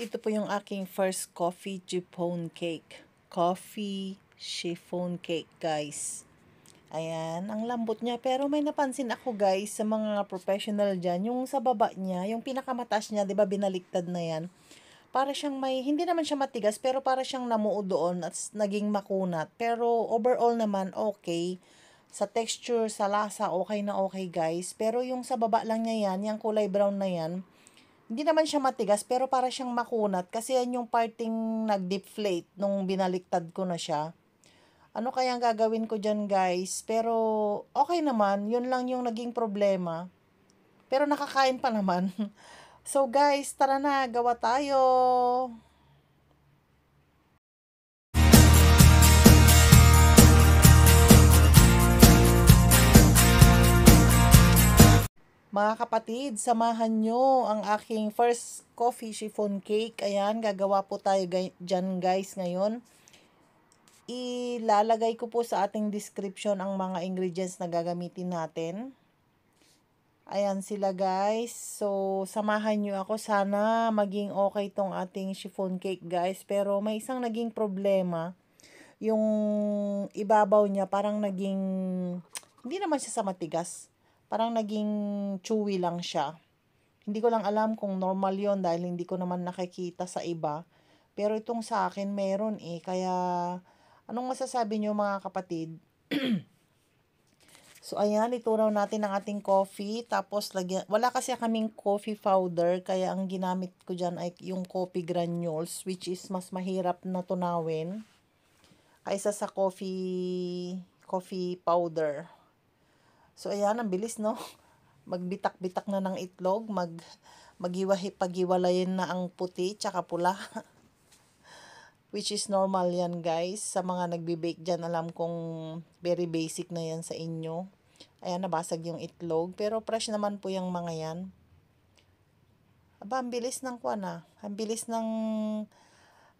ito po yung aking first coffee chiffon cake. Coffee chiffon cake, guys. Ayan, ang lambot niya. Pero may napansin ako, guys, sa mga professional dyan, yung sa baba niya, yung pinakamataas niya, di ba, binaliktad na yan. Para siyang may, hindi naman siya matigas, pero para siyang namuo doon at naging makunat. Pero overall naman, okay. Sa texture, sa lasa, okay na okay, guys. Pero yung sa baba lang niya yan, yung kulay brown na yan, hindi naman siya matigas pero para siyang makunat kasi yan yung parting nag-deflate nung binaliktad ko na siya. Ano kaya ang gagawin ko dyan guys? Pero okay naman, yun lang yung naging problema. Pero nakakain pa naman. so guys, tara na, gawa tayo! Mga kapatid, samahan nyo ang aking first coffee chiffon cake. Ayan, gagawa po tayo dyan guys ngayon. Ilalagay ko po sa ating description ang mga ingredients na gagamitin natin. Ayan sila guys. So, samahan nyo ako. Sana maging okay tong ating chiffon cake guys. Pero may isang naging problema. Yung ibabaw niya parang naging, hindi naman siya sa matigas parang naging chewy lang siya. Hindi ko lang alam kung normal yon dahil hindi ko naman nakikita sa iba. Pero itong sa akin, meron eh. Kaya, anong masasabi nyo mga kapatid? So, ayan, ituraw natin ang ating coffee. Tapos, lagyan, wala kasi kaming coffee powder. Kaya, ang ginamit ko dyan ay yung coffee granules, which is mas mahirap na tunawin kaysa sa coffee, coffee powder. So, ayan, ang bilis, no? Magbitak-bitak na ng itlog, mag, magiwahi, pagiwalayin na ang puti, tsaka pula. Which is normal yan, guys. Sa mga nagbe-bake dyan, alam kong very basic na yan sa inyo. Ayan, nabasag yung itlog. Pero fresh naman po yung mga yan. Aba, ang bilis ng kuwan ah. Ang bilis ng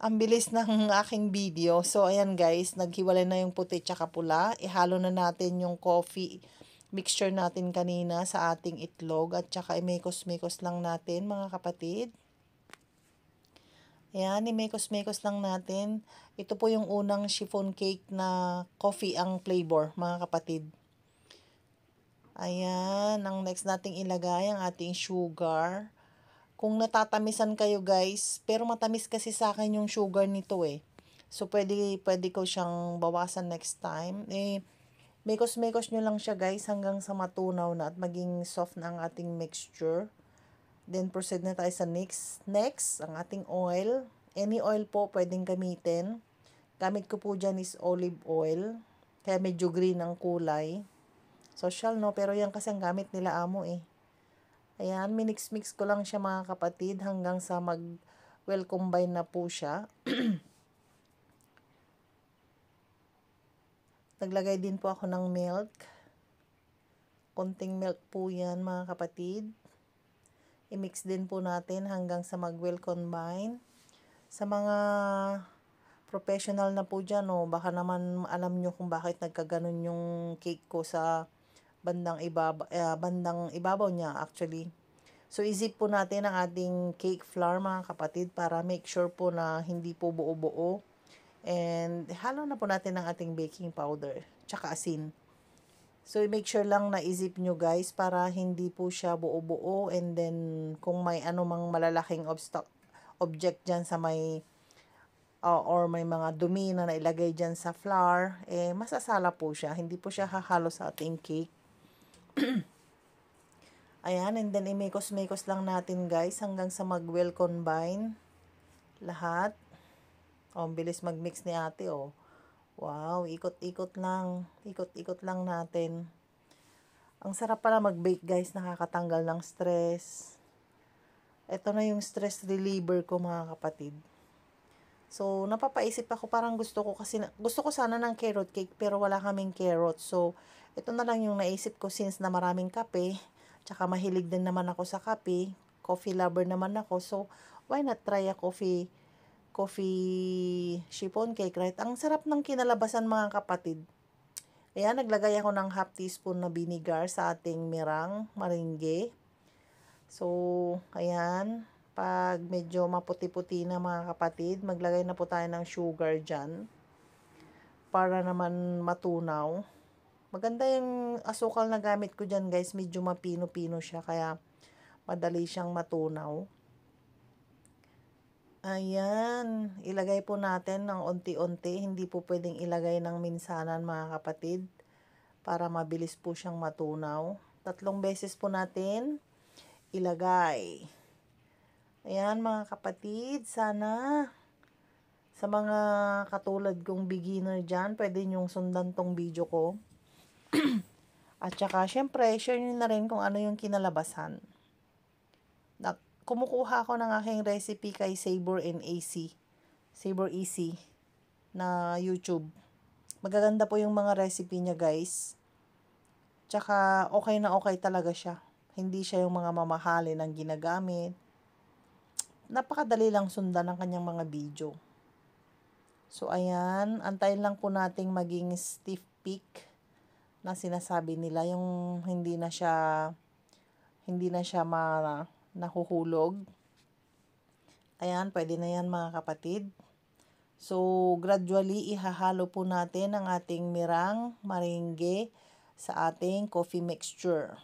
ang bilis ng aking video. So, ayan guys, naghiwalay na yung puti tsaka pula. Ihalo na natin yung coffee mixture natin kanina sa ating itlog at saka imekos-mekos lang natin mga kapatid. Ayan, imekos-mekos lang natin. Ito po yung unang chiffon cake na coffee ang flavor mga kapatid. Ayan, ang next nating ilagay ang ating sugar. Kung natatamisan kayo guys, pero matamis kasi sa akin yung sugar nito eh. So, pwede, pwede ko siyang bawasan next time. Eh, Mekos-mekos nyo lang siya guys hanggang sa matunaw na at maging soft na ang ating mixture. Then proceed na tayo sa next. Next, ang ating oil. Any oil po pwedeng gamitin. Gamit ko po dyan is olive oil. Kaya medyo green ang kulay. Social no, pero yan kasi ang gamit nila amo eh. Ayan, minix-mix ko lang siya mga kapatid hanggang sa mag-well combine na po siya. Naglagay din po ako ng milk. Konting milk po yan mga kapatid. I-mix din po natin hanggang sa mag-well combine. Sa mga professional na po dyan, oh, baka naman alam nyo kung bakit nagkaganon yung cake ko sa bandang, ibaba, eh, bandang ibabaw niya actually. So, isip po natin ang ating cake flour mga kapatid para make sure po na hindi po buo-buo And halo na po natin ng ating baking powder, tsaka asin. So, make sure lang na isip nyo guys para hindi po siya buo-buo and then kung may anumang malalaking object dyan sa may uh, or may mga dumi na nailagay dyan sa flour, eh masasala po siya. Hindi po siya hahalo sa ating cake. Ayan, and then imekos-mekos lang natin guys hanggang sa mag-well combine lahat. Oh, ang bilis mag-mix ni ate, oh. Wow, ikot-ikot lang. Ikot-ikot lang natin. Ang sarap pala mag-bake, guys. Nakakatanggal ng stress. Ito na yung stress reliever ko, mga kapatid. So, napapaisip ako, parang gusto ko kasi, gusto ko sana ng carrot cake, pero wala kaming carrot. So, ito na lang yung naisip ko since na maraming kape, tsaka mahilig din naman ako sa kape, coffee lover naman ako. So, why not try a coffee coffee chiffon cake, right? Ang sarap ng kinalabasan mga kapatid. Ayan, naglagay ako ng half teaspoon na vinegar sa ating mirang maringge. So, ayan, pag medyo maputi-puti na mga kapatid, maglagay na po tayo ng sugar dyan para naman matunaw. Maganda yung asukal na gamit ko dyan guys, medyo mapino-pino siya kaya madali siyang matunaw. Ayan, ilagay po natin ng unti-unti, hindi po pwedeng ilagay ng minsanan mga kapatid para mabilis po siyang matunaw. Tatlong beses po natin ilagay. Ayan mga kapatid, sana sa mga katulad kong beginner dyan, pwede nyong sundan tong video ko. At saka syempre, share nyo na rin kung ano yung kinalabasan kumukuha ako ng aking recipe kay Sabor and AC. Sabor AC e na YouTube. Magaganda po yung mga recipe niya, guys. Tsaka, okay na okay talaga siya. Hindi siya yung mga mamahalin ang ginagamit. Napakadali lang sundan ang kanyang mga video. So, ayan. Antayin lang po nating maging stiff peak na sinasabi nila. Yung hindi na siya, hindi na siya ma, nahuhulog. Ayan, pwede na yan mga kapatid. So, gradually, ihahalo po natin ang ating mirang maringge sa ating coffee mixture.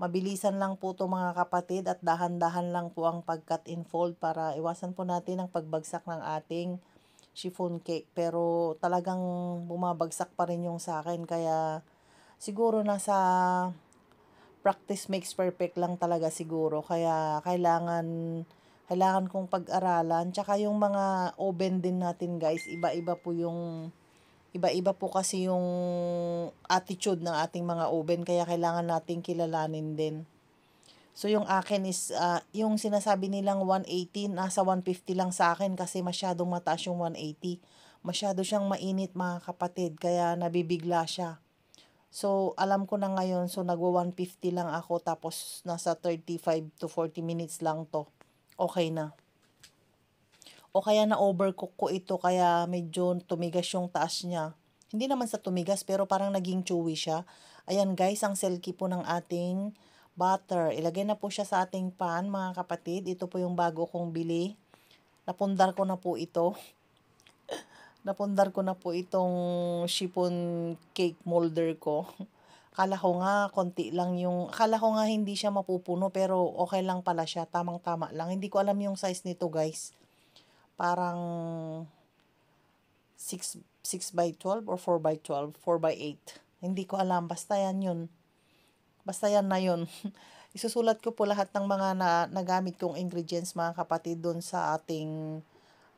Mabilisan lang po to mga kapatid at dahan-dahan lang po ang pag-cut and fold para iwasan po natin ang pagbagsak ng ating chiffon cake. Pero talagang bumabagsak pa rin yung sa akin kaya siguro nasa practice makes perfect lang talaga siguro. Kaya kailangan kailangan kong pag-aralan. Tsaka yung mga oven din natin guys, iba-iba po yung iba-iba po kasi yung attitude ng ating mga oven kaya kailangan nating kilalanin din. So yung akin is uh, yung sinasabi nilang 180 nasa 150 lang sa akin kasi masyadong mataas yung 180. Masyado siyang mainit mga kapatid kaya nabibigla siya. So, alam ko na ngayon, so nagwa 150 lang ako, tapos nasa 35 to 40 minutes lang to. Okay na. O kaya na-overcook ko ito, kaya medyo tumigas yung taas niya. Hindi naman sa tumigas, pero parang naging chewy siya. Ayan guys, ang selkie po ng ating butter. Ilagay na po siya sa ating pan, mga kapatid. Ito po yung bago kong bili. Napundar ko na po ito napundar ko na po itong chiffon cake molder ko. Akala ko nga konti lang yung, akala ko nga hindi siya mapupuno pero okay lang pala siya, tamang-tama lang. Hindi ko alam yung size nito guys. Parang 6, 6 by 12 or 4 by 12, 4 by 8. Hindi ko alam, basta yan yun. Basta yan na yun. Isusulat ko po lahat ng mga na, nagamit kong ingredients mga kapatid doon sa ating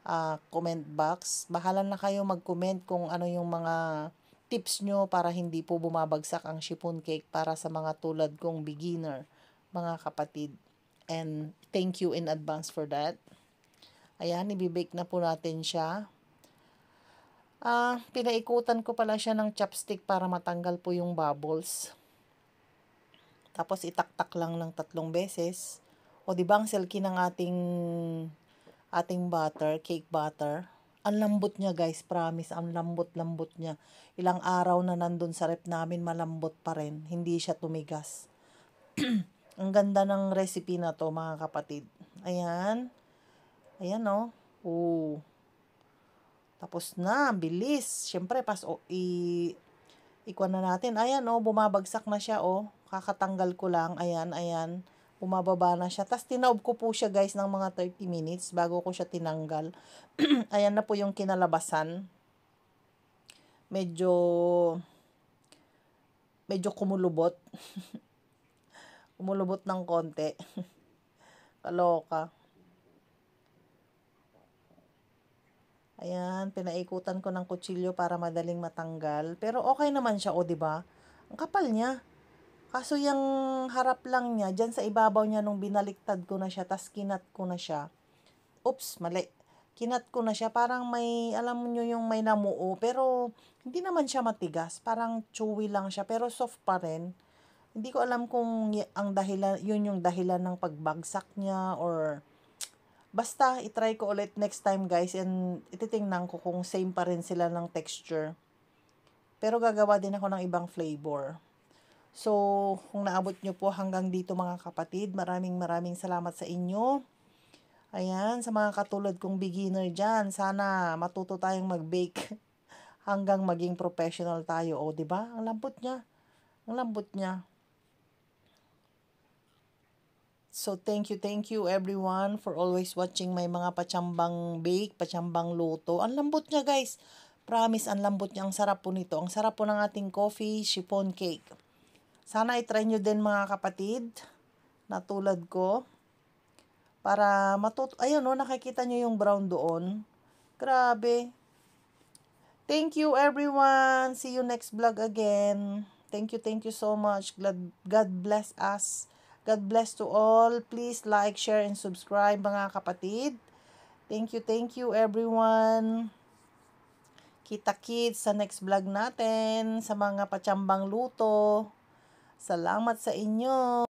uh, comment box. Bahala na kayo mag-comment kung ano yung mga tips nyo para hindi po bumabagsak ang chiffon cake para sa mga tulad kong beginner, mga kapatid. And thank you in advance for that. Ayan, ibibake na po natin siya. uh, pinaikutan ko pala siya ng chopstick para matanggal po yung bubbles. Tapos itaktak lang ng tatlong beses. O di ba ang silky ng ating ating butter, cake butter. Ang lambot niya guys, promise, ang lambot-lambot niya. Ilang araw na nandun sa rep namin, malambot pa rin. Hindi siya tumigas. ang ganda ng recipe na to mga kapatid. Ayan. Ayan o. Oh. Oo. Tapos na, bilis. Siyempre, pas, o, oh, i, ikuan na natin. Ayan o, oh, bumabagsak na siya o. Oh. Kakatanggal ko lang. Ayan, ayan bumababa na siya. Tapos tinaob ko po siya guys ng mga 30 minutes bago ko siya tinanggal. Ayan na po yung kinalabasan. Medyo medyo kumulubot. kumulubot ng konti. Kaloka. Ayan, pinaikutan ko ng kutsilyo para madaling matanggal. Pero okay naman siya, o, oh, ba diba? Ang kapal niya. Kaso yung harap lang niya, dyan sa ibabaw niya nung binaliktad ko na siya, tas kinat ko na siya. Oops, mali. Kinat ko na siya, parang may, alam nyo yung may namuo, pero hindi naman siya matigas, parang chewy lang siya, pero soft pa rin. Hindi ko alam kung ang dahilan, yun yung dahilan ng pagbagsak niya or Basta, itry ko ulit next time guys and ititingnan ko kung same pa rin sila ng texture. Pero gagawa din ako ng ibang flavor. So, kung naabot nyo po hanggang dito mga kapatid, maraming maraming salamat sa inyo. Ayan, sa mga katulad kong beginner dyan, sana matuto tayong mag-bake hanggang maging professional tayo. O, ba diba? Ang lambot niya. Ang lambot niya. So, thank you, thank you everyone for always watching my mga pachambang bake, pachambang luto. Ang lambot niya guys. Promise, ang lambot niya. Ang sarap po nito. Ang sarap po ng ating coffee chiffon cake. Sana i-try nyo din mga kapatid na tulad ko para matuto. Ayun, no, oh, nakikita nyo yung brown doon. Grabe. Thank you everyone. See you next vlog again. Thank you, thank you so much. God, bless us. God bless to all. Please like, share, and subscribe mga kapatid. Thank you, thank you everyone. Kita kids sa next vlog natin sa mga pachambang luto. Salamat sa inyo.